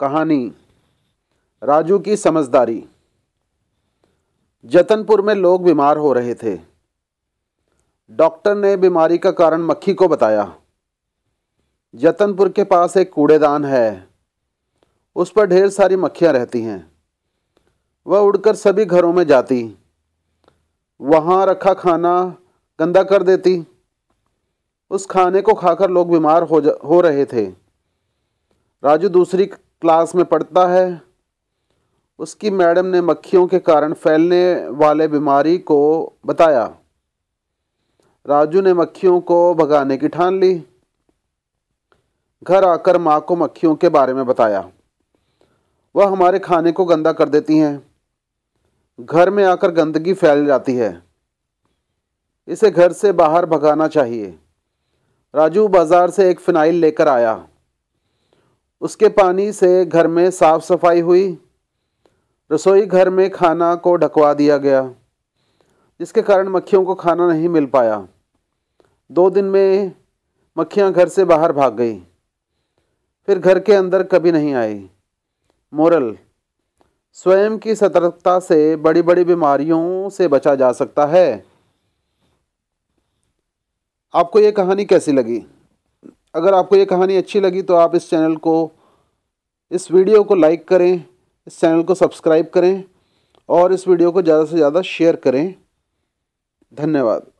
कहानी राजू की समझदारी जतनपुर में लोग बीमार हो रहे थे डॉक्टर ने बीमारी का कारण मक्खी को बताया जतनपुर के पास एक कूड़ेदान है उस पर ढेर सारी मक्खियाँ रहती हैं वह उड़कर सभी घरों में जाती वहाँ रखा खाना गंदा कर देती उस खाने को खाकर लोग बीमार हो जा हो रहे थे राजू दूसरी क्लास में पढ़ता है उसकी मैडम ने मक्खियों के कारण फैलने वाले बीमारी को बताया राजू ने मक्खियों को भगाने की ठान ली घर आकर माँ को मक्खियों के बारे में बताया वह हमारे खाने को गंदा कर देती हैं घर में आकर गंदगी फैल जाती है इसे घर से बाहर भगाना चाहिए राजू बाज़ार से एक फिनाइल लेकर आया उसके पानी से घर में साफ सफाई हुई रसोई घर में खाना को ढकवा दिया गया जिसके कारण मक्खियों को खाना नहीं मिल पाया दो दिन में मक्खियां घर से बाहर भाग गई फिर घर के अंदर कभी नहीं आई मोरल स्वयं की सतर्कता से बड़ी बड़ी बीमारियों से बचा जा सकता है आपको ये कहानी कैसी लगी अगर आपको ये कहानी अच्छी लगी तो आप इस चैनल को इस वीडियो को लाइक करें इस चैनल को सब्सक्राइब करें और इस वीडियो को ज़्यादा से ज़्यादा शेयर करें धन्यवाद